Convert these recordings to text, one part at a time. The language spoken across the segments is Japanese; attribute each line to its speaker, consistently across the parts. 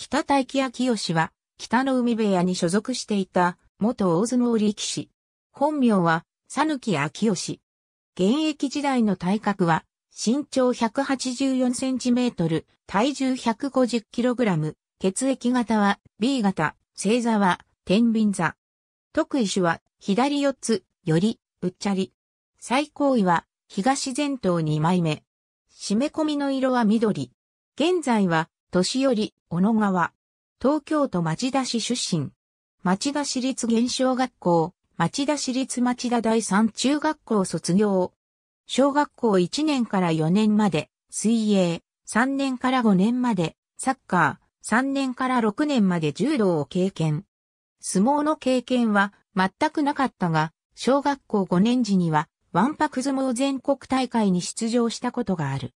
Speaker 1: 北大木明義は、北の海部屋に所属していた、元大相撲力士。本名は、佐抜明義。現役時代の体格は、身長184センチメートル、体重150キログラム、血液型は B 型、星座は天秤座。特異種は、左四つ、より、うっちゃり。最高位は、東前頭2枚目。締め込みの色は緑。現在は、年寄り、小野川。東京都町田市出身。町田市立現象学校、町田市立町田第三中学校卒業。小学校1年から4年まで、水泳、3年から5年まで、サッカー、3年から6年まで柔道を経験。相撲の経験は全くなかったが、小学校5年時には、ワンパク相撲全国大会に出場したことがある。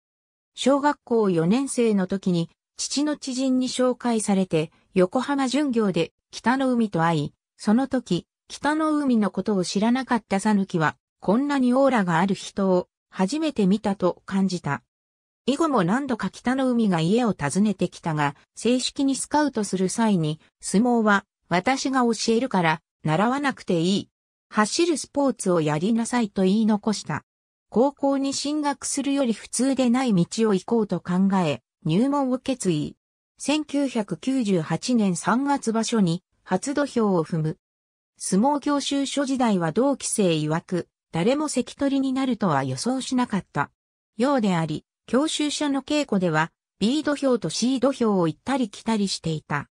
Speaker 1: 小学校4年生の時に父の知人に紹介されて、横浜巡業で北の海と会い、その時、北の海のことを知らなかったさぬきは、こんなにオーラがある人を初めて見たと感じた。以後も何度か北の海が家を訪ねてきたが、正式にスカウトする際に、相撲は私が教えるから習わなくていい。走るスポーツをやりなさいと言い残した。高校に進学するより普通でない道を行こうと考え、入門を決意。1998年3月場所に初土俵を踏む。相撲教習所時代は同期生曰く、誰も関取になるとは予想しなかった。ようであり、教習所の稽古では B 土俵と C 土俵を行ったり来たりしていた。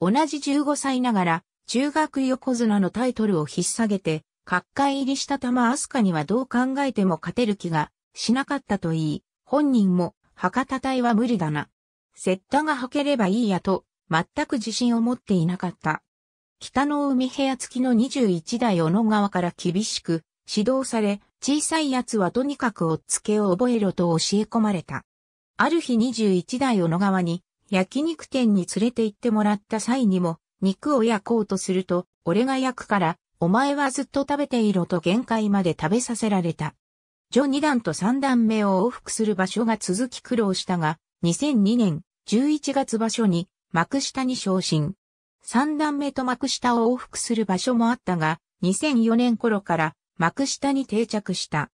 Speaker 1: 同じ15歳ながら、中学横綱のタイトルを引っ下げて、各界入りした玉飛鳥にはどう考えても勝てる気がしなかったといい、本人も博多隊は無理だな。セッタが履ければいいやと、全く自信を持っていなかった。北の海部屋付きの21代小野川から厳しく指導され、小さい奴はとにかくおっつけを覚えろと教え込まれた。ある日21代小野川に焼肉店に連れて行ってもらった際にも、肉を焼こうとすると、俺が焼くから、お前はずっと食べていろと限界まで食べさせられた。序2段と3段目を往復する場所が続き苦労したが、2002年11月場所に幕下に昇進。3段目と幕下を往復する場所もあったが、2004年頃から幕下に定着した。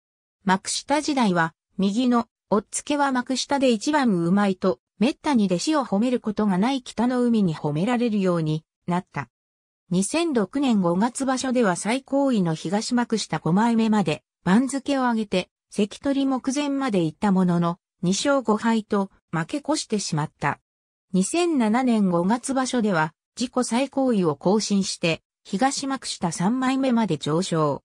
Speaker 1: 幕下時代は、右の、おっつけは幕下で一番うまいと、めったに弟子を褒めることがない北の海に褒められるようになった。2006年5月場所では最高位の東幕下5枚目まで番付を上げて、関取目前まで行ったものの、2勝5敗と負け越してしまった。2007年5月場所では、自己最高位を更新して、東幕下3枚目まで上昇。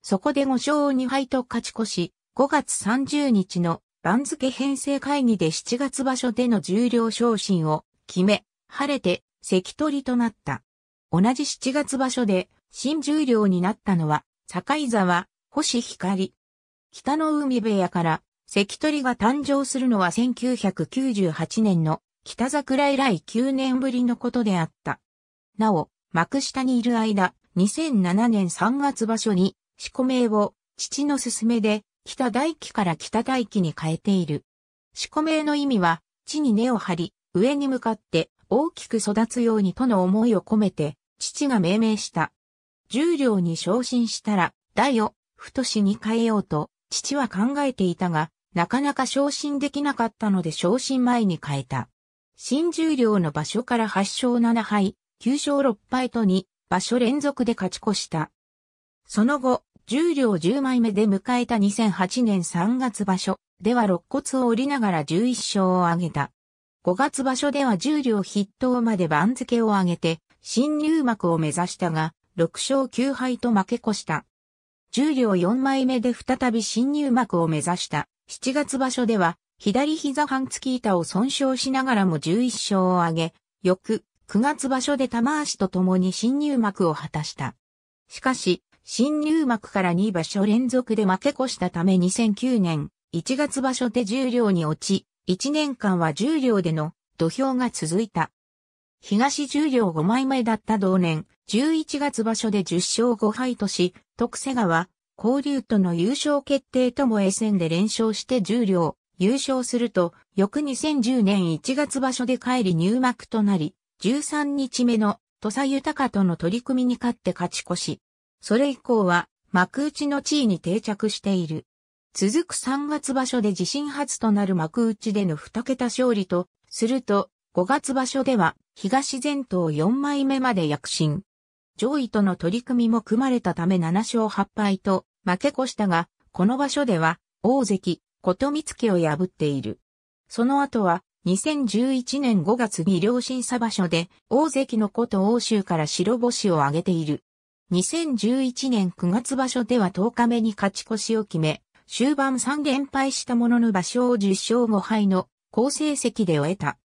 Speaker 1: そこで5勝2敗と勝ち越し、5月30日の番付編成会議で7月場所での重量昇進を決め、晴れて関取となった。同じ7月場所で新重量になったのは、境沢、星光。北の海部屋から関取が誕生するのは1998年の北桜以来9年ぶりのことであった。なお、幕下にいる間、2007年3月場所に、四個名を父の勧めで北大輝から北大輝に変えている。四個名の意味は、地に根を張り、上に向かって大きく育つようにとの思いを込めて、父が命名した。十両に昇進したら、大をふとしに変えようと、父は考えていたが、なかなか昇進できなかったので昇進前に変えた。新十両の場所から8勝7敗、9勝6敗と2場所連続で勝ち越した。その後、十両10枚目で迎えた2008年3月場所では肋骨を折りながら11勝を挙げた。5月場所では十両筆頭まで番付を上げて、新入幕を目指したが、6勝9敗と負け越した。重量両4枚目で再び新入幕を目指した。7月場所では、左膝半月板を損傷しながらも11勝を挙げ、翌9月場所で玉足と共に新入幕を果たした。しかし、新入幕から2場所連続で負け越したため2009年1月場所で重量両に落ち、1年間は重量両での土俵が続いた。東重量両5枚目だった同年、11月場所で10勝5敗とし、徳瀬川、交流との優勝決定ともえ戦で連勝して10両、優勝すると、翌2010年1月場所で帰り入幕となり、13日目の土佐豊との取り組みに勝って勝ち越し。それ以降は幕内の地位に定着している。続く3月場所で自身初となる幕内での2桁勝利と、すると5月場所では東前頭4枚目まで躍進。上位との取り組みも組まれたため7勝8敗と負け越したが、この場所では大関、琴光家を破っている。その後は2011年5月に両審査場所で大関のこと欧州から白星を挙げている。2011年9月場所では10日目に勝ち越しを決め、終盤3連敗したものの場所を10勝5敗の好成績で終えた。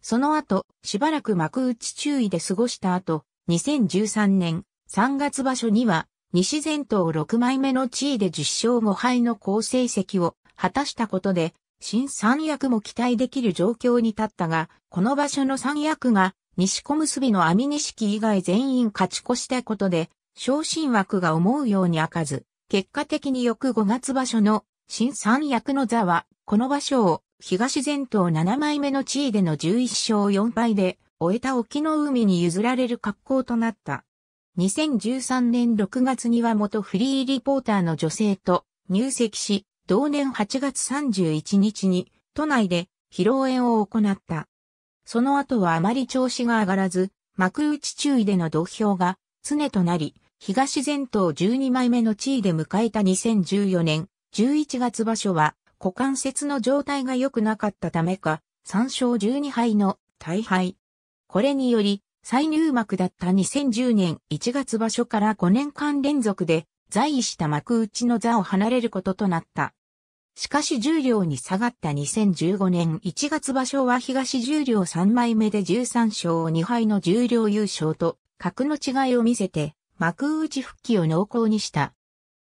Speaker 1: その後、しばらく幕内注意で過ごした後、2013年3月場所には、西前頭6枚目の地位で10勝5敗の好成績を果たしたことで、新三役も期待できる状況に立ったが、この場所の三役が、西小結の網錦以外全員勝ち越したことで、昇進枠が思うように開かず、結果的に翌5月場所の新三役の座は、この場所を東前頭7枚目の地位での11勝4敗で終えた沖の海に譲られる格好となった。2013年6月には元フリーリポーターの女性と入籍し、同年8月31日に都内で披露宴を行った。その後はあまり調子が上がらず、幕内注意での土俵が常となり、東前頭12枚目の地位で迎えた2014年11月場所は股関節の状態が良くなかったためか、3勝12敗の大敗。これにより、再入幕だった2010年1月場所から5年間連続で、在位した幕内の座を離れることとなった。しかし重量に下がった2015年1月場所は東重量3枚目で13勝2敗の重量優勝と格の違いを見せて幕内復帰を濃厚にした。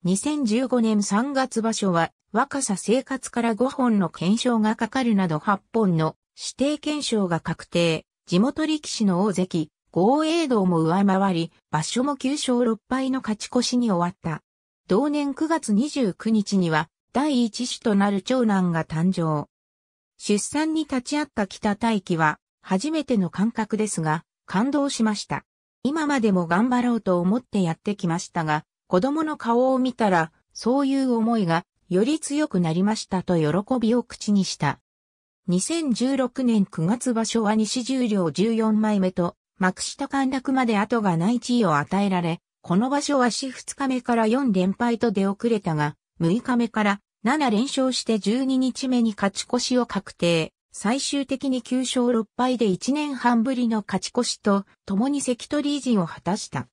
Speaker 1: 2015年3月場所は若さ生活から5本の検証がかかるなど8本の指定検証が確定。地元力士の大関、豪栄道も上回り、場所も9勝6敗の勝ち越しに終わった。同年9月29日には、第一子となる長男が誕生。出産に立ち会った北大輝は、初めての感覚ですが、感動しました。今までも頑張ろうと思ってやってきましたが、子供の顔を見たら、そういう思いが、より強くなりましたと喜びを口にした。2016年9月場所は西十両14枚目と、幕下陥落まで後がない地位を与えられ、この場所は死2日目から4連敗と出遅れたが、6日目から7連勝して12日目に勝ち越しを確定。最終的に9勝6敗で1年半ぶりの勝ち越しと、共に関取維持を果たした。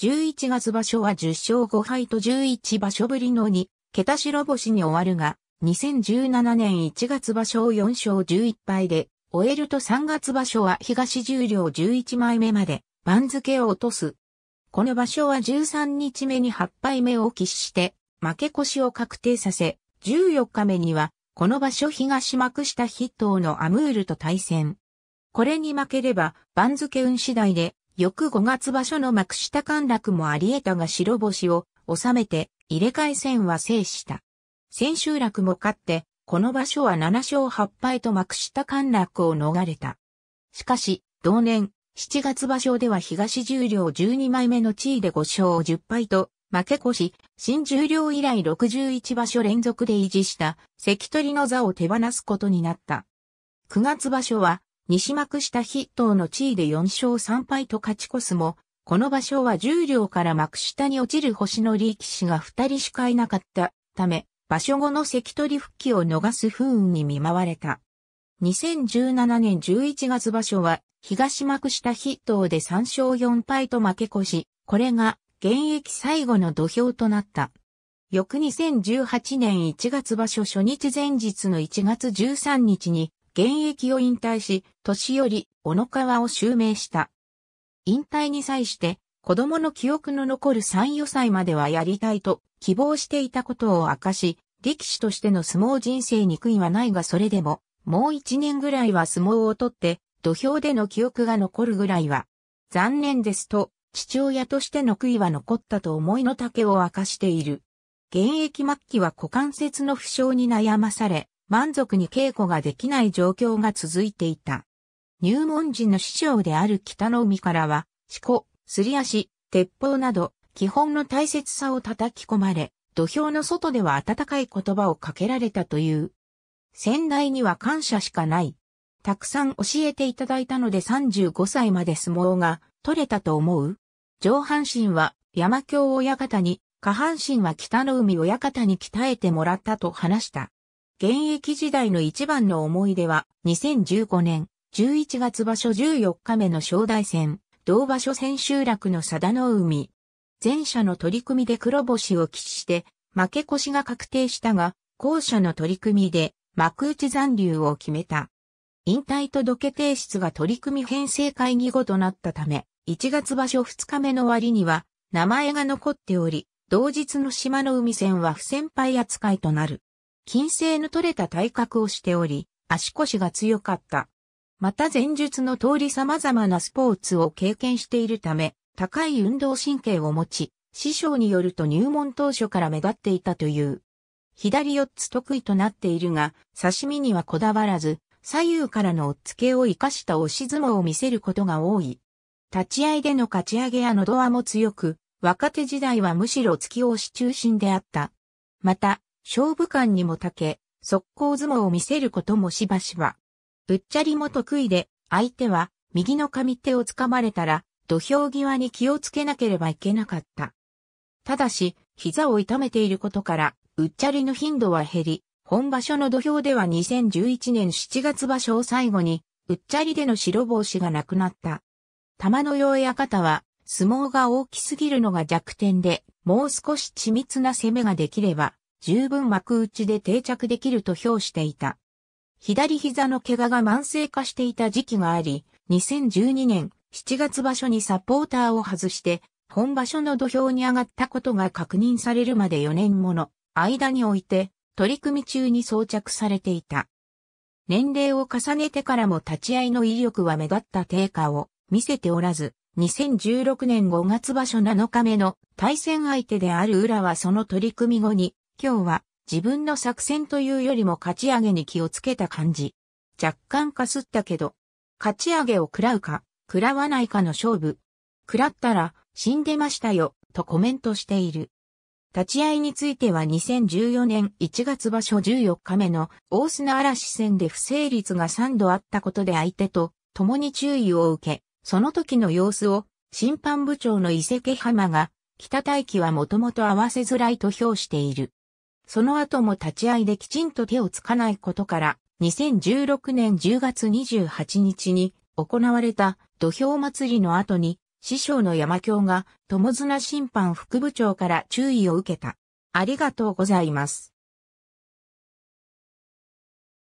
Speaker 1: 11月場所は10勝5敗と11場所ぶりの2、桁白星に終わるが、2017年1月場所を4勝11敗で、終えると3月場所は東十両11枚目まで番付を落とす。この場所は13日目に8敗目を喫して負け越しを確定させ、14日目にはこの場所東幕下筆頭のアムールと対戦。これに負ければ番付運次第で翌5月場所の幕下陥落もあり得たが白星を収めて入れ替え戦は制した。千秋楽も勝って、この場所は7勝8敗と幕下陥落を逃れた。しかし、同年、7月場所では東十両12枚目の地位で5勝10敗と、負け越し、新十両以来61場所連続で維持した関取の座を手放すことになった。9月場所は、西幕下筆頭の地位で4勝3敗と勝ち越すも、この場所は十両から幕下に落ちる星の力士が2人しかいなかったため、場所後の関取復帰を逃す不運に見舞われた。2017年11月場所は、東幕下筆頭で3勝4敗と負け越し、これが現役最後の土俵となった。翌2018年1月場所初日前日の1月13日に、現役を引退し、年寄り、小野川を襲名した。引退に際して、子供の記憶の残る3予歳まではやりたいと、希望していたことを明かし、力士としての相撲人生に悔いはないがそれでも、もう一年ぐらいは相撲を取って、土俵での記憶が残るぐらいは、残念ですと、父親としての悔いは残ったと思いの丈を明かしている。現役末期は股関節の負傷に悩まされ、満足に稽古ができない状況が続いていた。入門時の師匠である北の海からは、四股、すり足、鉄砲など、基本の大切さを叩き込まれ、土俵の外では温かい言葉をかけられたという。先代には感謝しかない。たくさん教えていただいたので35歳まで相撲が取れたと思う上半身は山京親方に、下半身は北の海親方に鍛えてもらったと話した。現役時代の一番の思い出は、2015年11月場所14日目の正代戦、同場所千秋楽の佐田の海、前者の取り組みで黒星を喫して負け越しが確定したが、後者の取り組みで幕内残留を決めた。引退と土下提出が取り組み編成会議後となったため、1月場所2日目の割には名前が残っており、同日の島の海戦は不先輩扱いとなる。金星の取れた体格をしており、足腰が強かった。また前述の通り様々なスポーツを経験しているため、高い運動神経を持ち、師匠によると入門当初から目立っていたという。左四つ得意となっているが、刺身にはこだわらず、左右からのおっつけを活かした押し相撲を見せることが多い。立ち合いでの勝ち上げや喉輪も強く、若手時代はむしろ突き押し中心であった。また、勝負感にもたけ、速攻相撲を見せることもしばしば。ぶっちゃりも得意で、相手は右の上手をつかまれたら、土俵際に気をつけなければいけなかった。ただし、膝を痛めていることから、うっちゃりの頻度は減り、本場所の土俵では2011年7月場所を最後に、うっちゃりでの白帽子がなくなった。玉のようや方は、相撲が大きすぎるのが弱点で、もう少し緻密な攻めができれば、十分幕内で定着できると評していた。左膝の怪我が慢性化していた時期があり、2012年7月場所にサポーターを外して、本場所の土俵に上がったことが確認されるまで4年もの間において、取り組み中に装着されていた。年齢を重ねてからも立ち合いの威力は目立った低下を見せておらず、2016年5月場所7日目の対戦相手である浦はその取り組み後に、今日は自分の作戦というよりも勝ち上げに気をつけた感じ。若干かすったけど、勝ち上げを食らうか、食らわないかの勝負。食らったら、死んでましたよ、とコメントしている。立ち合いについては2014年1月場所14日目の大砂嵐戦で不成立が3度あったことで相手と共に注意を受け、その時の様子を審判部長の伊勢家浜が北大輝はもともと合わせづらいと評している。その後も立ち合いできちんと手をつかないことから2016年10月28日に行われた土俵祭りの後に、師匠の山京が友綱審判副部長から注意を受けた。ありがとうございます。